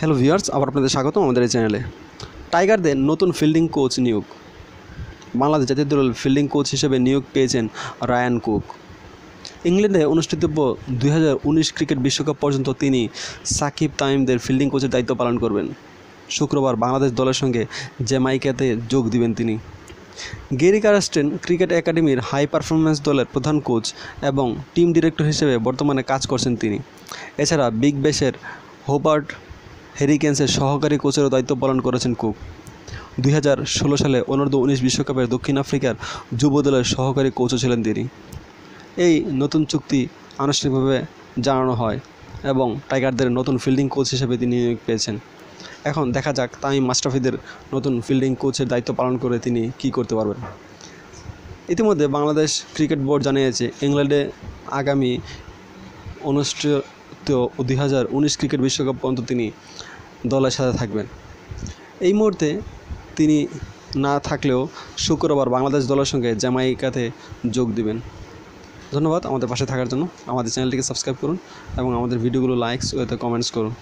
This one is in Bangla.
হ্যালো ভিউয়ার্স আবার আপনাদের স্বাগতম আমাদের এই চ্যানেলে টাইগারদের নতুন ফিল্ডিং কোচ নিয়োগ বাংলাদেশ জাতীয় দলের ফিল্ডিং কোচ হিসেবে নিয়োগ পেয়েছেন রায়ান কুক ইংল্যান্ডে অনুষ্ঠিত দুই ক্রিকেট বিশ্বকাপ পর্যন্ত তিনি সাকিব তামিমদের ফিল্ডিং কোচের দায়িত্ব পালন করবেন শুক্রবার বাংলাদেশ দলের সঙ্গে জ্যামাইকাতে যোগ দিবেন তিনি গেরি কারাস্টেন ক্রিকেট একাডেমির হাই পারফরমেন্স দলের প্রধান কোচ এবং টিম ডিরেক্টর হিসেবে বর্তমানে কাজ করছেন তিনি এছাড়া বিগ ব্যাশের হোবার্ট হেরিকেন্সের সহকারী কোচেরও দায়িত্ব পালন করেছেন কুক দুই সালে অনূর্ধ্ব উনিশ বিশ্বকাপের দক্ষিণ আফ্রিকার যুব দলের সহকারী কোচও ছিলেন তিনি এই নতুন চুক্তি আনুষ্ঠানিকভাবে জানানো হয় এবং টাইগারদের নতুন ফিল্ডিং কোচ হিসেবে তিনি নিয়োগ পেয়েছেন এখন দেখা যাক তামিম মাস্টাফিদের নতুন ফিল্ডিং কোচের দায়িত্ব পালন করে তিনি কি করতে পারবেন ইতিমধ্যে বাংলাদেশ ক্রিকেট বোর্ড জানিয়েছে ইংল্যান্ডে আগামী অনুষ্ঠিত তো দুই হাজার উনিশ ক্রিকেট বিশ্বকাপ পর্যন্ত তিনি দলের সাথে থাকবেন এই মুহূর্তে তিনি না থাকলেও শুক্রবার বাংলাদেশ দলের সঙ্গে জামাইকাতে যোগ দিবেন ধন্যবাদ আমাদের পাশে থাকার জন্য আমাদের চ্যানেলটিকে সাবস্ক্রাইব করুন এবং আমাদের ভিডিওগুলো লাইকস ও কমেন্টস করুন